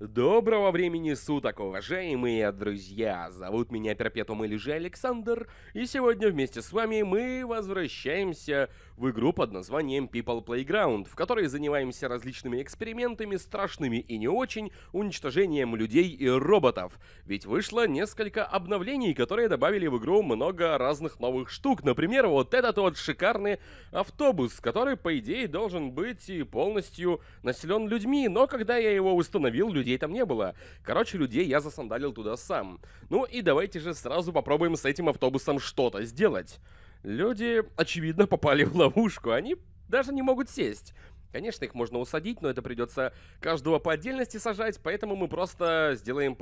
Доброго времени суток, уважаемые друзья! Зовут меня Перпетум или же Александр, и сегодня вместе с вами мы возвращаемся в игру под названием People Playground, в которой занимаемся различными экспериментами, страшными и не очень, уничтожением людей и роботов. Ведь вышло несколько обновлений, которые добавили в игру много разных новых штук. Например, вот этот вот шикарный автобус, который, по идее, должен быть и полностью населен людьми, но когда я его установил, людей людей там не было. Короче, людей я засандалил туда сам. Ну и давайте же сразу попробуем с этим автобусом что-то сделать. Люди, очевидно, попали в ловушку. Они даже не могут сесть. Конечно, их можно усадить, но это придется каждого по отдельности сажать, поэтому мы просто сделаем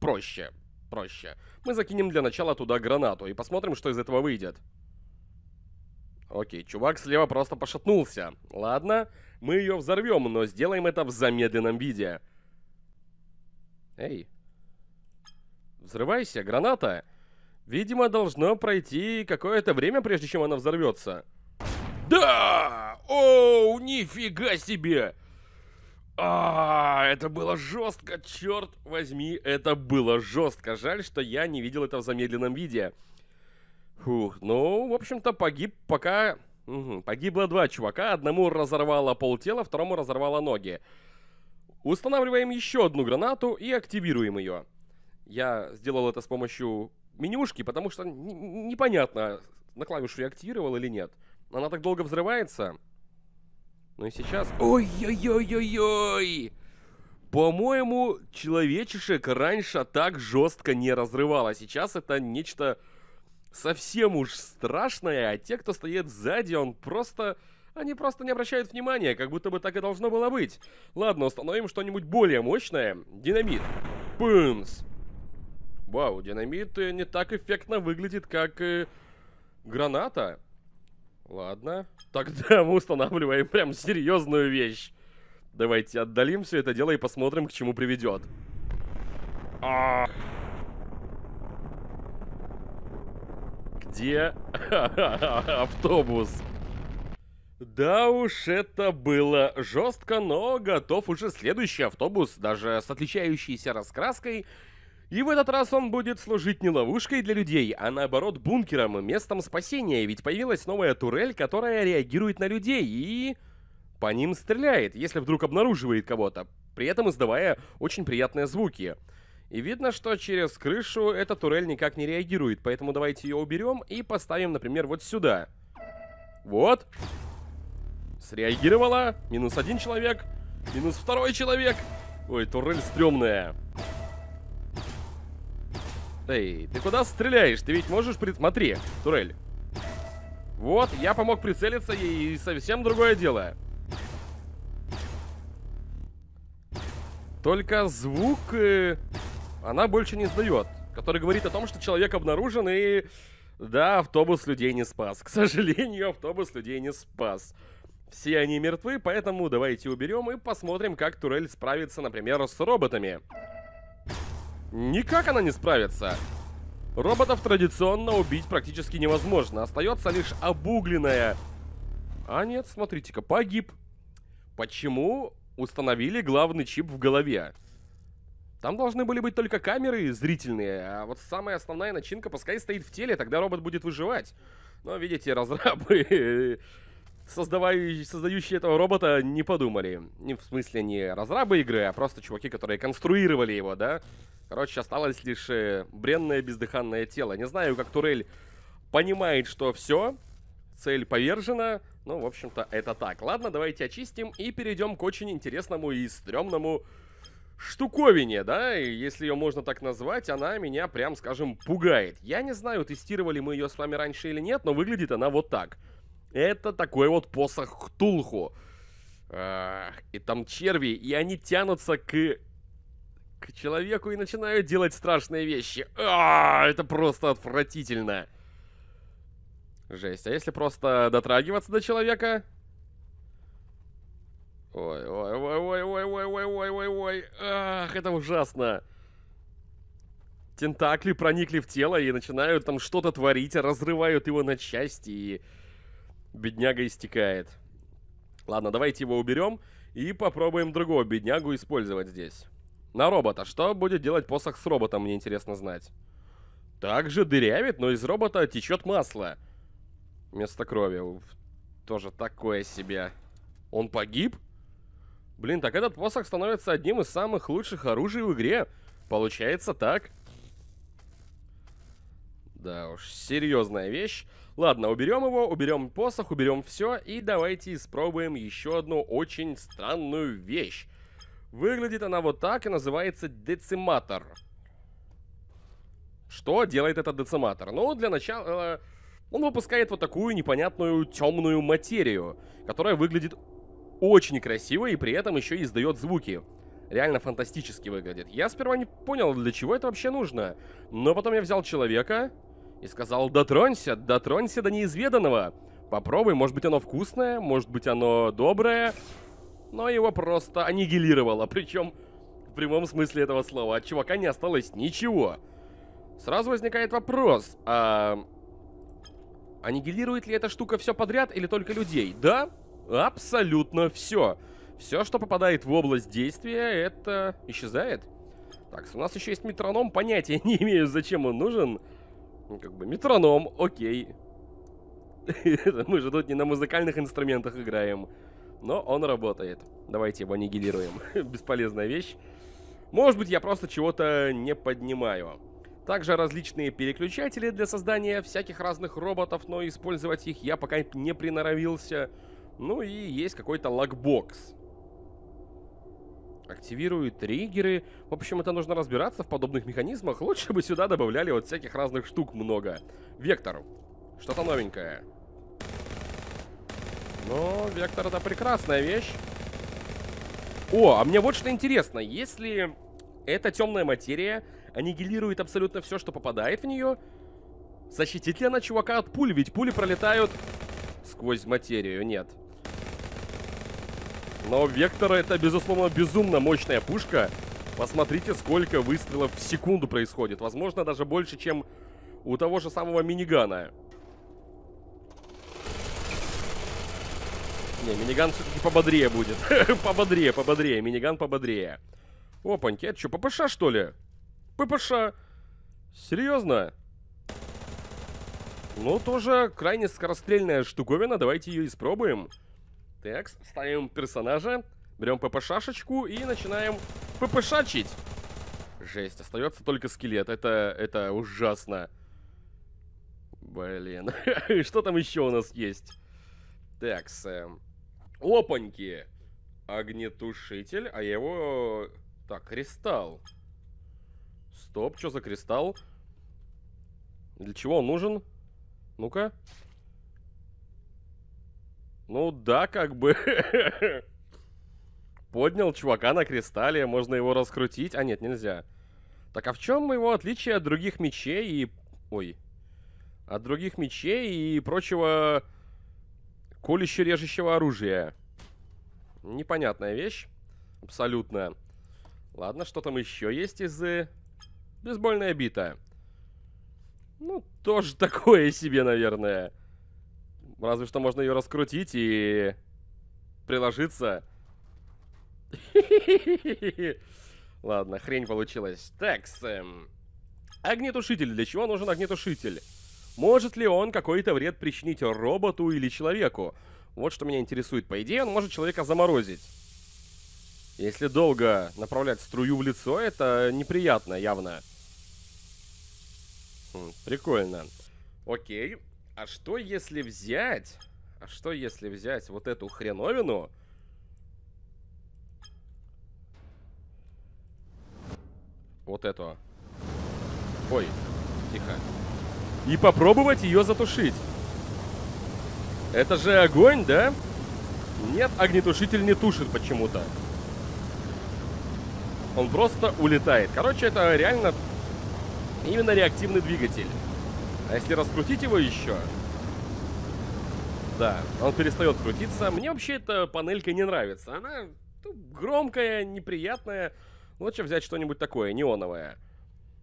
проще. Проще. Мы закинем для начала туда гранату и посмотрим, что из этого выйдет. Окей, чувак слева просто пошатнулся. Ладно, мы ее взорвем, но сделаем это в замедленном виде. Эй. Взрывайся, граната. Видимо, должно пройти какое-то время, прежде чем она взорвется. Да! Оу, нифига себе! А, это было жестко, черт возьми, это было жестко. Жаль, что я не видел это в замедленном виде. Фух, ну, в общем-то, погиб пока... Угу, погибло два чувака, одному разорвало тела, второму разорвало ноги. Устанавливаем еще одну гранату и активируем ее. Я сделал это с помощью менюшки, потому что непонятно, на клавишу я активировал или нет. Она так долго взрывается. Ну и сейчас... Ой-ой-ой-ой-ой! По-моему, человечишек раньше так жестко не разрывало. Сейчас это нечто совсем уж страшное, а те, кто стоит сзади, он просто они просто не обращают внимания, как будто бы так и должно было быть. Ладно, установим что-нибудь более мощное. Динамит. Пумс. Вау, динамит э, не так эффектно выглядит, как э, граната. Ладно. Тогда мы устанавливаем прям серьезную вещь. Давайте отдалим все это дело и посмотрим, к чему приведет. А... Где автобус? Да уж, это было жестко, но готов уже следующий автобус, даже с отличающейся раскраской. И в этот раз он будет служить не ловушкой для людей, а наоборот бункером, местом спасения, ведь появилась новая турель, которая реагирует на людей и... По ним стреляет, если вдруг обнаруживает кого-то, при этом издавая очень приятные звуки. И видно, что через крышу эта турель никак не реагирует, поэтому давайте ее уберем и поставим, например, вот сюда. Вот. Среагировала. Минус один человек. Минус второй человек. Ой, турель стрёмная. Эй, ты куда стреляешь? Ты ведь можешь присмотри, турель. Вот, я помог прицелиться, и совсем другое дело. Только звук э, она больше не сдает, который говорит о том, что человек обнаружен, и... Да, автобус людей не спас. К сожалению, автобус людей не спас. Все они мертвы, поэтому давайте уберем и посмотрим, как турель справится, например, с роботами. Никак она не справится. Роботов традиционно убить практически невозможно. Остается лишь обугленная. А нет, смотрите-ка, погиб. Почему установили главный чип в голове? Там должны были быть только камеры зрительные, а вот самая основная начинка пускай стоит в теле, тогда робот будет выживать. Но, видите, разрабы создающие этого робота не подумали. Не в смысле не разрабы игры, а просто чуваки, которые конструировали его, да? Короче, осталось лишь э, бренное бездыханное тело. Не знаю, как Турель понимает, что все, цель повержена. Ну, в общем-то, это так. Ладно, давайте очистим и перейдем к очень интересному и стрёмному штуковине, да, и если ее можно так назвать, она меня прям, скажем, пугает. Я не знаю, тестировали мы ее с вами раньше или нет, но выглядит она вот так. Это такой вот посох Хтулху. И там черви, и они тянутся к к человеку и начинают делать страшные вещи. А, это просто отвратительно. Жесть. А если просто дотрагиваться до человека? Ой, ой, ой, ой, ой, ой, ой, ой, ой, ой. Ах, это ужасно. Тентакли проникли в тело и начинают там что-то творить, а разрывают его на части и бедняга истекает. Ладно, давайте его уберем и попробуем другого беднягу использовать здесь. На робота. Что будет делать посох с роботом, мне интересно знать. Также дырявит, но из робота течет масло. Вместо крови. Тоже такое себе. Он погиб? Блин, так этот посох становится одним из самых лучших оружий в игре. Получается так. Да уж, серьезная вещь. Ладно, уберем его, уберем посох, уберем все. И давайте испробуем еще одну очень странную вещь. Выглядит она вот так и называется дециматор. Что делает этот дециматор? Ну, для начала... Э, он выпускает вот такую непонятную темную материю, которая выглядит очень красиво и при этом еще издает звуки. Реально фантастически выглядит. Я сперва не понял, для чего это вообще нужно. Но потом я взял человека, и сказал «Дотронься, дотронься до неизведанного! Попробуй, может быть оно вкусное, может быть оно доброе!» Но его просто аннигилировало, причем в прямом смысле этого слова. От чувака не осталось ничего. Сразу возникает вопрос, а... Аннигилирует ли эта штука все подряд или только людей? Да, абсолютно все. Все, что попадает в область действия, это исчезает. Так, у нас еще есть метроном, понятия не имею, зачем он нужен. Как бы метроном, окей. Мы же тут не на музыкальных инструментах играем. Но он работает. Давайте его аннигилируем. Бесполезная вещь. Может быть, я просто чего-то не поднимаю. Также различные переключатели для создания всяких разных роботов, но использовать их я пока не приноровился. Ну и есть какой-то лакбокс активирует триггеры. В общем, это нужно разбираться в подобных механизмах. Лучше бы сюда добавляли вот всяких разных штук много. Вектор. Что-то новенькое. Ну, вектор это прекрасная вещь. О, а мне вот что интересно. Если эта темная материя аннигилирует абсолютно все, что попадает в нее, защитит ли она чувака от пуль? Ведь пули пролетают сквозь материю. Нет. Нет. Но Вектор это, безусловно, безумно мощная пушка. Посмотрите, сколько выстрелов в секунду происходит. Возможно, даже больше, чем у того же самого минигана. Не, миниган все-таки пободрее будет. пободрее, пободрее. Миниган пободрее. Опаньки, это что, ППШ, что ли? ППШ. Серьезно? Ну, тоже крайне скорострельная штуковина. Давайте ее испробуем. Испробуем. Текс. Ставим персонажа, берем ПП-шашечку и начинаем ПП-шачить. Жесть, остается только скелет. Это, это ужасно. Блин, что там еще у нас есть? Текс. Э, Опаньки. Огнетушитель, а его... Так, кристалл. Стоп, что за кристалл? Для чего он нужен? Ну-ка. Ну да, как бы. Поднял чувака на кристалле, можно его раскрутить. А нет, нельзя. Так а в чем его отличие от других мечей и... Ой. От других мечей и прочего колюще-режущего оружия? Непонятная вещь. Абсолютно. Ладно, что там еще есть из... Э, бейсбольная бита. Ну, тоже такое себе, Наверное. Разве что можно ее раскрутить и приложиться. Ладно, хрень получилась. Такс. Эм, огнетушитель. Для чего нужен огнетушитель? Может ли он какой-то вред причинить роботу или человеку? Вот что меня интересует. По идее, он может человека заморозить. Если долго направлять струю в лицо, это неприятно, явно. Хм, прикольно. Окей. А что если взять... А что если взять вот эту хреновину... Вот эту. Ой, тихо. И попробовать ее затушить. Это же огонь, да? Нет, огнетушитель не тушит почему-то. Он просто улетает. Короче, это реально именно реактивный двигатель. А если раскрутить его еще... Да, он перестает крутиться. Мне вообще эта панелька не нравится. Она ну, громкая, неприятная. Ну, лучше взять что-нибудь такое, неоновое.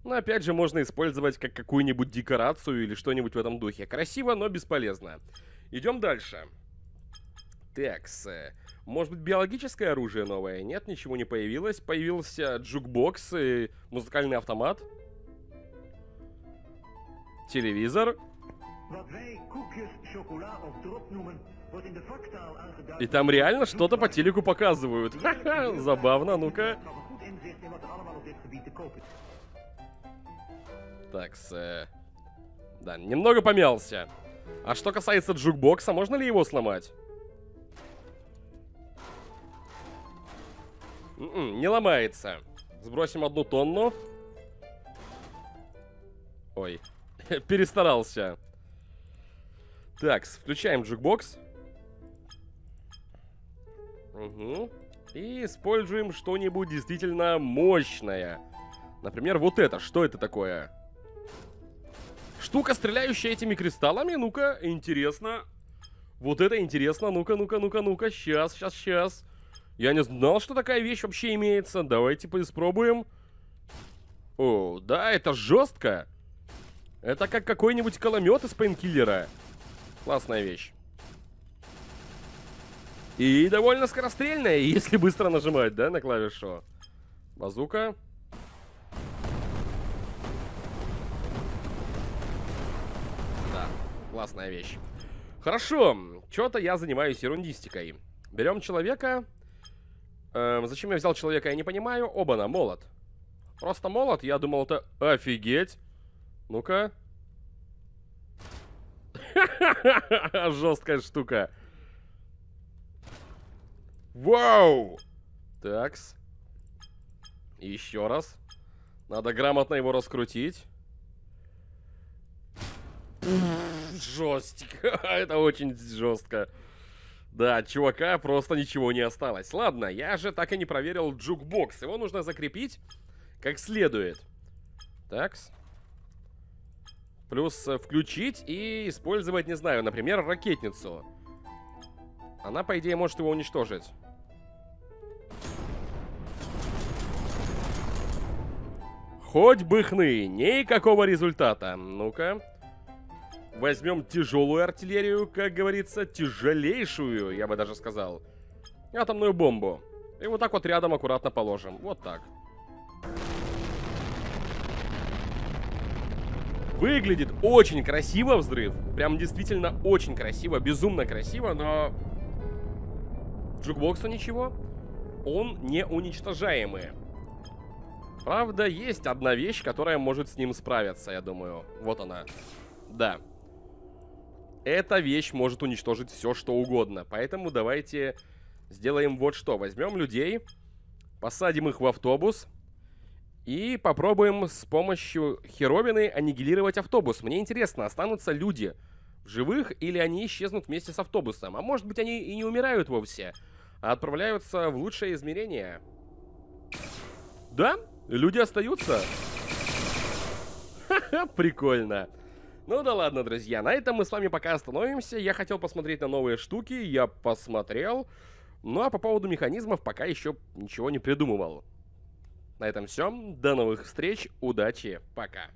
Но опять же, можно использовать как какую-нибудь декорацию или что-нибудь в этом духе. Красиво, но бесполезно. Идем дальше. Текс. Э, может быть, биологическое оружие новое? Нет, ничего не появилось. Появился джукбокс и музыкальный автомат телевизор. И там реально что-то по телеку показывают. Забавно, ну-ка. Так, с... Да, немного помялся. А что касается джукбокса, можно ли его сломать? Н м-м, -н, не ломается. Сбросим одну тонну. Ой. Перестарался. Так, включаем джукбокс. Угу. И используем что-нибудь действительно мощное. Например, вот это. Что это такое? Штука, стреляющая этими кристаллами. Ну-ка, интересно. Вот это интересно. Ну-ка, ну-ка, ну-ка, ну-ка. Сейчас, сейчас, сейчас. Я не знал, что такая вещь вообще имеется. Давайте поиспробуем. О, да, это жестко. Это как какой-нибудь коломет из пейнкиллера. Классная вещь. И довольно скорострельная, если быстро нажимать, да, на клавишу. Базука. Да, классная вещь. Хорошо, что-то я занимаюсь ерундистикой. Берем человека. Эм, зачем я взял человека, я не понимаю. Оба-на, молот. Просто молот, я думал, это... Офигеть! Ну-ка. Жесткая штука. Вау! Такс. Еще раз. Надо грамотно его раскрутить. жестко. Это очень жестко. Да, чувака просто ничего не осталось. Ладно, я же так и не проверил джукбокс. Его нужно закрепить как следует. Такс. Плюс э, включить и использовать, не знаю, например, ракетницу. Она, по идее, может его уничтожить. Хоть бы хны, никакого результата. Ну-ка. Возьмем тяжелую артиллерию, как говорится, тяжелейшую, я бы даже сказал. Атомную бомбу. И вот так вот рядом аккуратно положим. Вот так. Выглядит очень красиво взрыв. Прям действительно очень красиво, безумно красиво, но... Джукбоксу ничего. Он неуничтожаемый. Правда, есть одна вещь, которая может с ним справиться, я думаю. Вот она. Да. Эта вещь может уничтожить все, что угодно. Поэтому давайте сделаем вот что. Возьмем людей, посадим их в автобус и попробуем с помощью Херовины аннигилировать автобус. Мне интересно, останутся люди в живых или они исчезнут вместе с автобусом? А может быть они и не умирают вовсе, а отправляются в лучшее измерение? Да, люди остаются. Ха-ха, прикольно. Ну да ладно, друзья, на этом мы с вами пока остановимся. Я хотел посмотреть на новые штуки, я посмотрел. Ну а по поводу механизмов пока еще ничего не придумывал. На этом все. До новых встреч. Удачи. Пока.